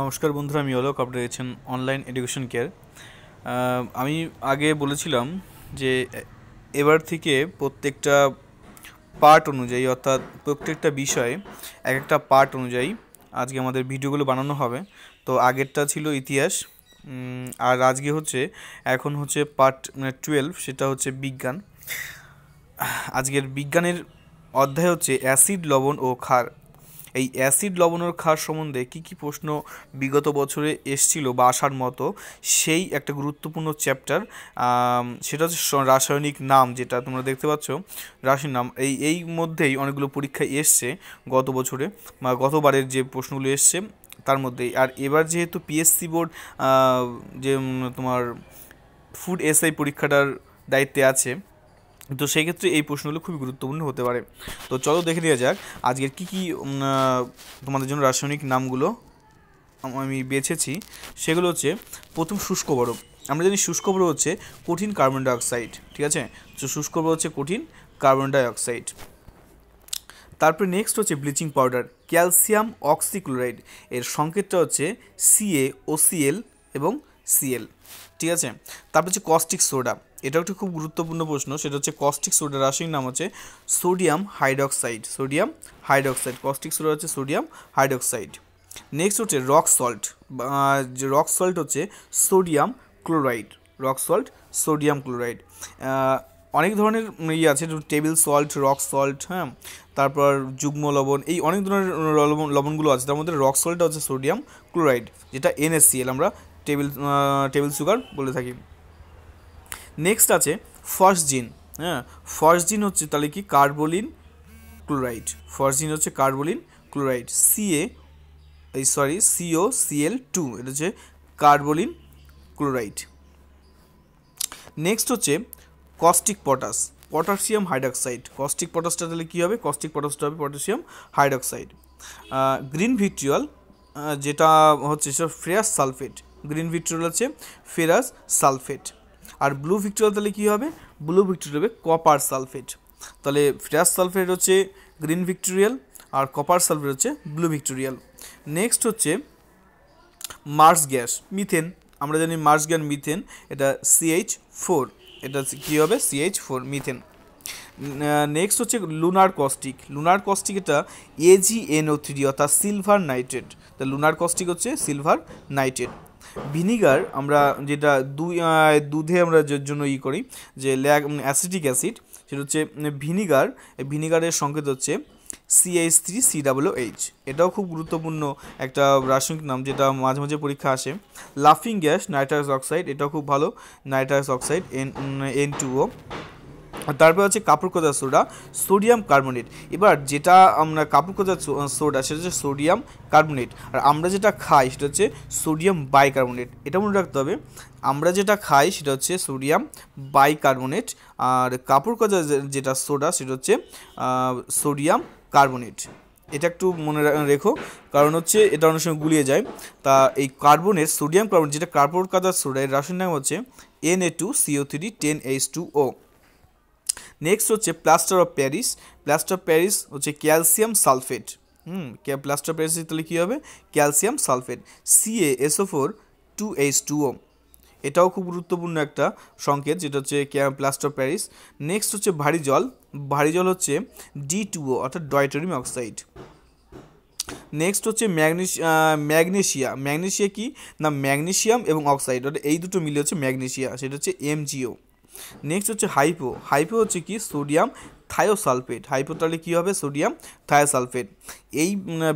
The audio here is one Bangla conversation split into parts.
নমস্কার বন্ধুরা আমি অলোক আপনারা রয়েছেন অনলাইন এডুকেশন কেয়ার আমি আগে বলেছিলাম যে এবার থেকে প্রত্যেকটা পার্ট অনুযায়ী অর্থাৎ প্রত্যেকটা বিষয়ে এক একটা পার্ট অনুযায়ী আজকে আমাদের ভিডিওগুলো বানানো হবে তো আগেরটা ছিল ইতিহাস আর আজকে হচ্ছে এখন হচ্ছে পার্ট মানে টুয়েলভ সেটা হচ্ছে বিজ্ঞান আজকের বিজ্ঞানের অধ্যায় হচ্ছে অ্যাসিড লবণ ও ক্ষার এই অ্যাসিড লবণের খাস সম্বন্ধে কি কি প্রশ্ন বিগত বছরে এসছিল বা আসার মতো সেই একটা গুরুত্বপূর্ণ চ্যাপ্টার সেটা হচ্ছে রাসায়নিক নাম যেটা তোমরা দেখতে পাচ্ছ রাসায়নিক নাম এই এই মধ্যেই অনেকগুলো পরীক্ষা এসছে গত বছরে বা গতবারের যে প্রশ্নগুলো এসছে তার মধ্যেই আর এবার যেহেতু পিএসসি বোর্ড যে তোমার ফুড এসআই পরীক্ষাটার দায়িত্বে আছে তো সেই ক্ষেত্রে এই প্রশ্নগুলো খুবই গুরুত্বপূর্ণ হতে পারে তো চলো দেখে নেওয়া যাক আজকের কি কি তোমাদের জন্য রাসায়নিক নামগুলো আমি বেছেছি সেগুলো হচ্ছে প্রথম শুষ্ক বরফ আমরা জানি শুষ্ক বরফ হচ্ছে কঠিন কার্বন ডাইঅক্সাইড ঠিক আছে তো শুষ্ক বরফ হচ্ছে কঠিন কার্বন ডাইঅক্সাইড তারপরে নেক্সট হচ্ছে ব্লিচিং পাউডার ক্যালসিয়াম অক্সিক্লোরাইড এর সংকেতটা হচ্ছে সিএ সিএল এবং সিএল ঠিক আছে তারপর হচ্ছে কস্টিক সোডা এটাও একটি খুব গুরুত্বপূর্ণ প্রশ্ন সেটা হচ্ছে কস্টিক সোডা রাসায়নিক নাম হচ্ছে sodium hydroxide sodium hydroxide caustic soda হচ্ছে সোডিয়াম হাইড্রক্সাইড নেক্সট হচ্ছে রক সল্ট রক সল্ট হচ্ছে sodium chloride rock salt sodium chloride অনেক ধরনের ইয়ে আছে টেবিল সল্ট রক সল্ট হ্যাঁ তারপর যুগ্ম লবণ এই অনেক ধরনের লবণগুলো আছে তার মধ্যে রক সল্টটা হচ্ছে সোডিয়াম ক্লোরাইড যেটা এনএসসিএল আমরা টেবিল টেবিল সুগার বলে থাকি নেক্সট আছে ফসজিন হ্যাঁ ফসজিন হচ্ছে তাহলে কি কার্বোলিন ক্লোরাইড ফসজিন হচ্ছে কার্বোলিন ক্লোরাইড সিএ এই সরি সিও সিএল টু এটা হচ্ছে কার্বোলিন ক্লোরাইড নেক্সট হচ্ছে caustic potash potassium hydroxide caustic পটাসটা তাহলে কী হবে কস্টিক পটাসটা হবে পটাশিয়াম হাইড্রক্সাইড গ্রিন ভিট্রিয়াল যেটা হচ্ছে সব ফেরাস সালফেট গ্রিন ভিট্রিয়াল হচ্ছে ফেরাস সালফেট আর ব্লু ভিক্টোরিয়াল তাহলে কী হবে ব্লু ভিক্টোরিয়াল হবে কপার সালফেট তাহলে ফ্যাস সালফেট হচ্ছে গ্রিন ভিক্টোরিয়াল আর কপার সালফেট হচ্ছে ব্লু ভিক্টোরিয়াল নেক্সট হচ্ছে মার্স গ্যাস মিথেন আমরা জানি মার্স গ্যাস মিথেন এটা সিএইচ ফোর এটা কী হবে সিএইচ ফোর মিথেন নেক্সট হচ্ছে লুনার কস্টিক লুনার কস্টিক এটা এজিএনও থ্রি অর্থাৎ সিলভার নাইট্রেট তা লুনার কস্টিক হচ্ছে সিলভার নাইট্রেট ভিনিগার আমরা যেটা দুধে আমরা যে জন্য ই করি যে ল্যাগ অ্যাসিটিক অ্যাসিড সেটা হচ্ছে ভিনিগার ভিনিগারের সংকেত হচ্ছে C H three C W H এটাও খুব গুরুত্বপূর্ণ একটা রাসায়নিক নাম যেটা মাঝে মাঝে পরীক্ষা আসে লাফিং গ্যাস নাইট্রাস অক্সাইড এটাও খুব ভালো nitrous oxide N N two O তারপর হচ্ছে কাপড় কোদার সোডা সোডিয়াম কার্বনেট এবার যেটা আমরা কাপড় কোদার সোডা সেটা হচ্ছে সোডিয়াম কার্বনেট আর আমরা যেটা খাই সেটা হচ্ছে সোডিয়াম বাইকার্বনেট এটা মনে রাখতে হবে আমরা যেটা খাই সেটা হচ্ছে সোডিয়াম বাইকার্বনেট আর কাপড় কোদা যেটা সোডা সেটা হচ্ছে সোডিয়াম কার্বনেট এটা একটু মনে রেখো কারণ হচ্ছে এটা অনেক সময় গুলিয়ে যায় তা এই কার্বনের সোডিয়াম কার্বন যেটা কার্বন কাদার সোডা এর রাসায়নিক নাম হচ্ছে N A two C O three ten H two O next হচ্ছে plaster of Paris plaster of Paris হচ্ছে ক্যালসিয়াম সালফেট হুম প্লাস্টার অফ প্যারিস তাহলে কী হবে calcium sulphate C A S O four two H two O এটাও খুব গুরুত্বপূর্ণ একটা সংকেত যেটা হচ্ছে প্লাস্টার অফ প্যারিস নেক্সট হচ্ছে ভারী জল ভারী জল হচ্ছে ডি টুও অর্থাৎ ডয়টোরিয়াম অক্সাইড নেক্সট হচ্ছে ম্যাগনেশিয়া ম্যাগনেশিয়া ম্যাগনেশিয়া কি না ম্যাগনেশিয়াম এবং অক্সাইড অর্থাৎ এই দুটো মিলে হচ্ছে ম্যাগনেশিয়া সেটা হচ্ছে এমজিও নেক্সট হচ্ছে হাইপো হাইপো হচ্ছে কি সোডিয়াম থায়োসালফেট হাইপো তাহলে কী হবে সোডিয়াম থায়োসালফেট এই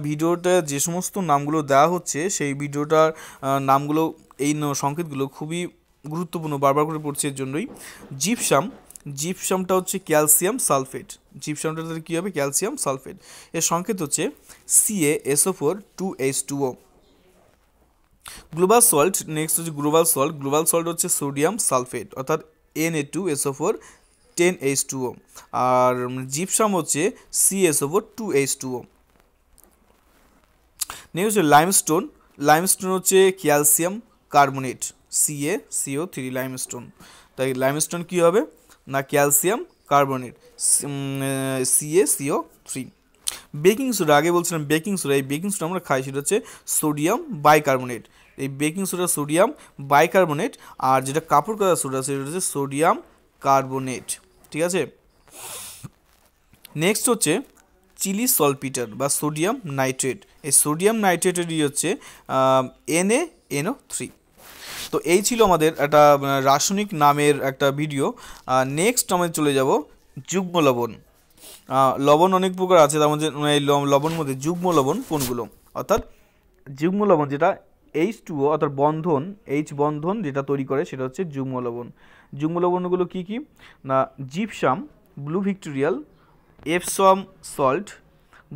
ভিডিওটা যে সমস্ত নামগুলো দেওয়া হচ্ছে সেই ভিডিওটার নামগুলো এই সংকেতগুলো খুবই গুরুত্বপূর্ণ বারবার করে পড়ছে এর জন্যই জিপসাম জিপসামটা হচ্ছে ক্যালসিয়াম সালফেট জিপসামটা তাহলে কী হবে ক্যালসিয়াম সালফেট এর সংকেত হচ্ছে C A S O four two H two O global salt next হচ্ছে গ্লোবাল সল্ট গ্লোবাল সল্ট হচ্ছে সোডিয়াম সালফেট অর্থাৎ N A two S O four ten H two আর জিপসাম হচ্ছে C S O four two H two O নেই হচ্ছে লাইমস্টোন লাইমস্টোন হচ্ছে calcium carbonate C A C O three limestone তাই লাইমস্টোন কী হবে না calcium carbonate C A C O three baking soda আগে বলছিলাম বেকিং সোডা এই বেকিং সোডা আমরা খাই সেটা হচ্ছে সোডিয়াম বাইকার্বনেট এই বেকিং সোডা সোডিয়াম বাইকার্বনেট আর যেটা কাপড় কাদা সোডা সেটা হচ্ছে সোডিয়াম কার্বনেট ঠিক আছে নেক্সট হচ্ছে চিলি সলপিটার বা সোডিয়াম নাইট্রেট এই সোডিয়াম নাইট্রেটেরই হচ্ছে এনএ এনও থ্রি তো এই ছিল আমাদের একটা রাসায়নিক নামের একটা ভিডিও নেক্সট আমরা চলে যাব যুগ্ম লবণ লবণ অনেক প্রকার আছে তার মধ্যে এই লবণ মধ্যে যুগ্ম লবণ কোনগুলো অর্থাৎ যুগ্ম লবণ যেটা এইচ টুও অর্থাৎ বন্ধন এইচ বন্ধন যেটা তৈরি করে সেটা হচ্ছে যুগ্ম লবণ যুগ্ম লবণগুলো কী কী না gypsum blue vitriol Epsom salt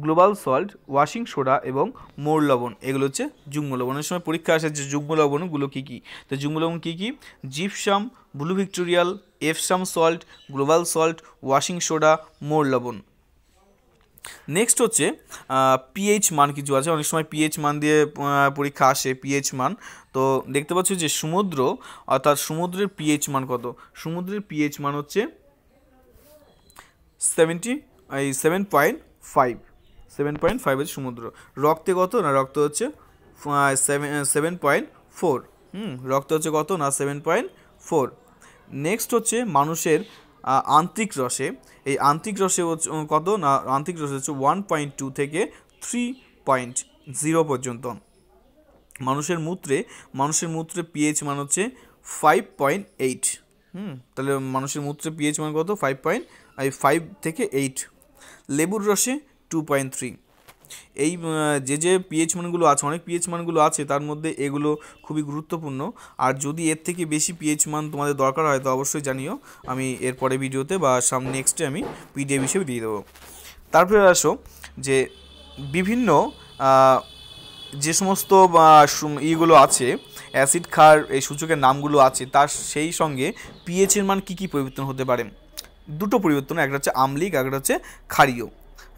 global salt washing soda এবং মোর লবণ এগুলো হচ্ছে যুগ্ম লবণের সময় পরীক্ষা আসে যে যুগ্ম লবণগুলো কী কী তো যুগ্ম লবণ কী কী gypsum blue vitriol Epsom salt global salt washing soda Mohr লবণ নেক্সট হচ্ছে পিএইচ মান কিছু আছে অনেক সময় পিএইচ মান দিয়ে পরীক্ষা আসে পিএইচ মান তো দেখতে পাচ্ছ যে সমুদ্র অর্থাৎ সমুদ্রের পিএইচ মান কত সমুদ্রের পিএইচ মান হচ্ছে সেভেন্টি এই seven point five seven point five হচ্ছে সমুদ্র রক্তে কত না রক্ত হচ্ছে সেভেন সেভেন পয়েন্ট ফোর হুম রক্ত হচ্ছে কত না সেভেন পয়েন্ট ফোর নেক্সট হচ্ছে মানুষের আন্তিক রসে এই আন্তিক রসে হচ্ছে কত না আন্তিক রসে হচ্ছে ওয়ান পয়েন্ট টু থেকে থ্রি পয়েন্ট জিরো পর্যন্ত মানুষের মূত্রে মানুষের মূত্রে পিএইচ মান হচ্ছে ফাইভ পয়েন্ট এইট হুম তাহলে মানুষের মূত্রে পিএইচ মান কত ফাইভ পয়েন্ট ফাইভ থেকে এইট লেবুর রসে টু পয়েন্ট থ্রি এই যে যে পিএইচ মানগুলো আছে অনেক পিএইচ মানগুলো আছে তার মধ্যে এগুলো খুবই গুরুত্বপূর্ণ আর যদি এর থেকে বেশি পিএইচ মান তোমাদের দরকার হয় তো অবশ্যই জানিও আমি এরপরে ভিডিওতে বা সামনে নেক্সটে আমি পিডিএফ হিসেবে দিয়ে দেবো তারপরে আসো যে বিভিন্ন যে সমস্ত ইগুলো আছে অ্যাসিড খার এই সূচকের নামগুলো আছে তার সেই সঙ্গে পিএইচের মান কি কি পরিবর্তন হতে পারে দুটো পরিবর্তন একটা হচ্ছে আমলিক একটা হচ্ছে ক্ষারীয়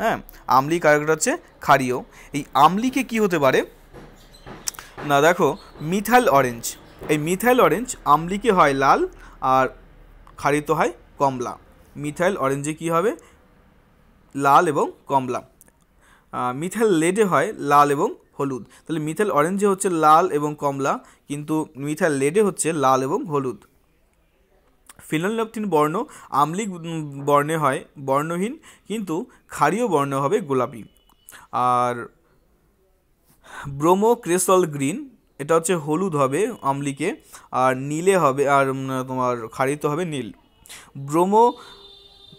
হ্যাঁ আমলি কারকটা হচ্ছে খারিও এই আমলিকে কি হতে পারে না দেখো মিথাইল অরেঞ্জ এই মিথাইল অরেঞ্জ আমলিকে হয় লাল আর খারিত হয় কমলা মিথাইল অরেঞ্জে কি হবে লাল এবং কমলা মিথাইল লেডে হয় লাল এবং হলুদ তাহলে মিথাইল অরেঞ্জে হচ্ছে লাল এবং কমলা কিন্তু মিথাইল লেডে হচ্ছে লাল এবং হলুদ ফিনোলেপ্টিন বর্ণ আমলিক বর্ণে হয় বর্ণহীন কিন্তু ক্ষারীয় বর্ণ হবে গোলাপি আর ব্রোমো ক্রেসল গ্রিন এটা হচ্ছে হলুদ হবে আমলিকে আর নীলে হবে আর তোমার খারিত হবে নীল ব্রোমো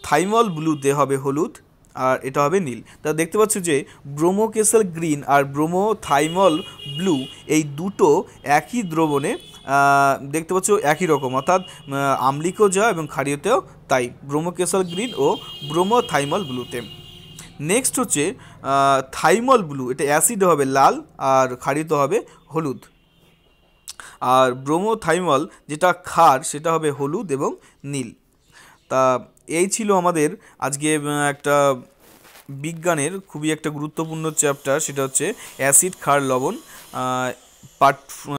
থাইমল ব্লুতে হবে হলুদ আর এটা হবে নীল তা দেখতে পাচ্ছ যে ব্রোমো কেসল গ্রিন আর ব্রোমো থাইমল ব্লু এই দুটো একই দ্রবণে দেখতে পাচ্ছ একই রকম অর্থাৎ আমলিকও যা এবং খাড়িওতেও তাই ব্রোমোকেশাল গ্রিন ও ব্রোমো থাইমল ব্লুতে নেক্সট হচ্ছে থাইমল ব্লু এটা অ্যাসিড হবে লাল আর খাড়িতে হবে হলুদ আর ব্রোমো থাইমল যেটা খার সেটা হবে হলুদ এবং নীল তা এই ছিল আমাদের আজকে একটা বিজ্ঞানের খুবই একটা গুরুত্বপূর্ণ চ্যাপ্টার সেটা হচ্ছে অ্যাসিড খার লবণ পার্ট